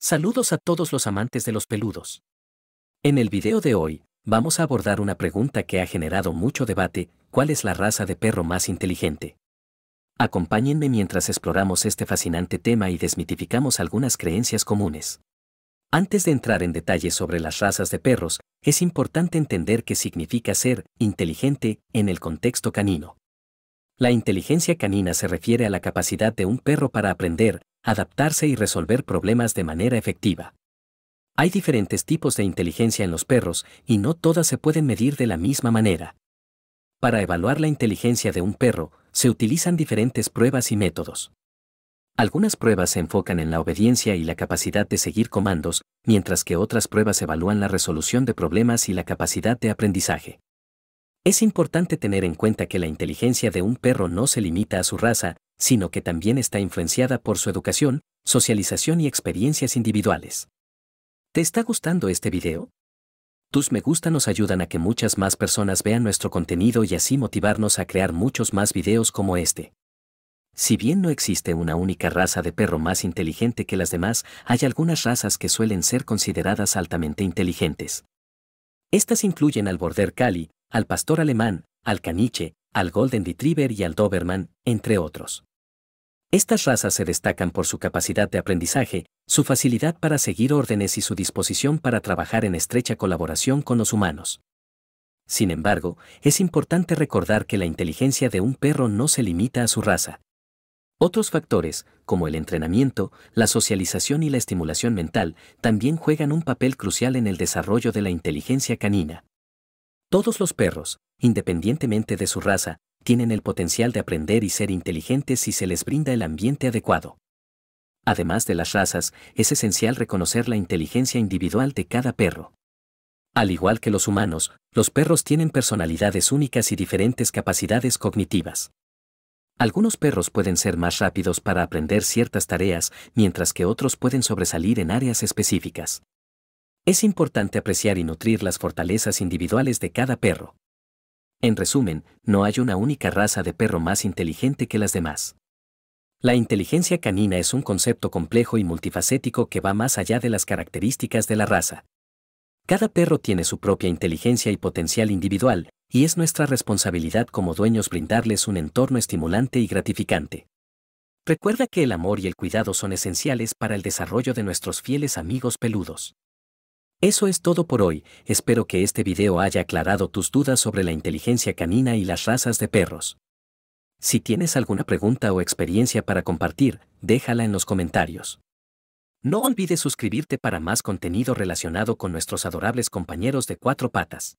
Saludos a todos los amantes de los peludos. En el video de hoy, vamos a abordar una pregunta que ha generado mucho debate, ¿cuál es la raza de perro más inteligente? Acompáñenme mientras exploramos este fascinante tema y desmitificamos algunas creencias comunes. Antes de entrar en detalles sobre las razas de perros, es importante entender qué significa ser inteligente en el contexto canino. La inteligencia canina se refiere a la capacidad de un perro para aprender, adaptarse y resolver problemas de manera efectiva. Hay diferentes tipos de inteligencia en los perros y no todas se pueden medir de la misma manera. Para evaluar la inteligencia de un perro, se utilizan diferentes pruebas y métodos. Algunas pruebas se enfocan en la obediencia y la capacidad de seguir comandos, mientras que otras pruebas evalúan la resolución de problemas y la capacidad de aprendizaje. Es importante tener en cuenta que la inteligencia de un perro no se limita a su raza, sino que también está influenciada por su educación, socialización y experiencias individuales. ¿Te está gustando este video? Tus me gusta nos ayudan a que muchas más personas vean nuestro contenido y así motivarnos a crear muchos más videos como este. Si bien no existe una única raza de perro más inteligente que las demás, hay algunas razas que suelen ser consideradas altamente inteligentes. Estas incluyen al Border Collie, al Pastor Alemán, al Caniche, al Golden Retriever y al Doberman, entre otros. Estas razas se destacan por su capacidad de aprendizaje, su facilidad para seguir órdenes y su disposición para trabajar en estrecha colaboración con los humanos. Sin embargo, es importante recordar que la inteligencia de un perro no se limita a su raza, otros factores, como el entrenamiento, la socialización y la estimulación mental, también juegan un papel crucial en el desarrollo de la inteligencia canina. Todos los perros, independientemente de su raza, tienen el potencial de aprender y ser inteligentes si se les brinda el ambiente adecuado. Además de las razas, es esencial reconocer la inteligencia individual de cada perro. Al igual que los humanos, los perros tienen personalidades únicas y diferentes capacidades cognitivas. Algunos perros pueden ser más rápidos para aprender ciertas tareas, mientras que otros pueden sobresalir en áreas específicas. Es importante apreciar y nutrir las fortalezas individuales de cada perro. En resumen, no hay una única raza de perro más inteligente que las demás. La inteligencia canina es un concepto complejo y multifacético que va más allá de las características de la raza. Cada perro tiene su propia inteligencia y potencial individual, y es nuestra responsabilidad como dueños brindarles un entorno estimulante y gratificante. Recuerda que el amor y el cuidado son esenciales para el desarrollo de nuestros fieles amigos peludos. Eso es todo por hoy, espero que este video haya aclarado tus dudas sobre la inteligencia canina y las razas de perros. Si tienes alguna pregunta o experiencia para compartir, déjala en los comentarios. No olvides suscribirte para más contenido relacionado con nuestros adorables compañeros de cuatro patas.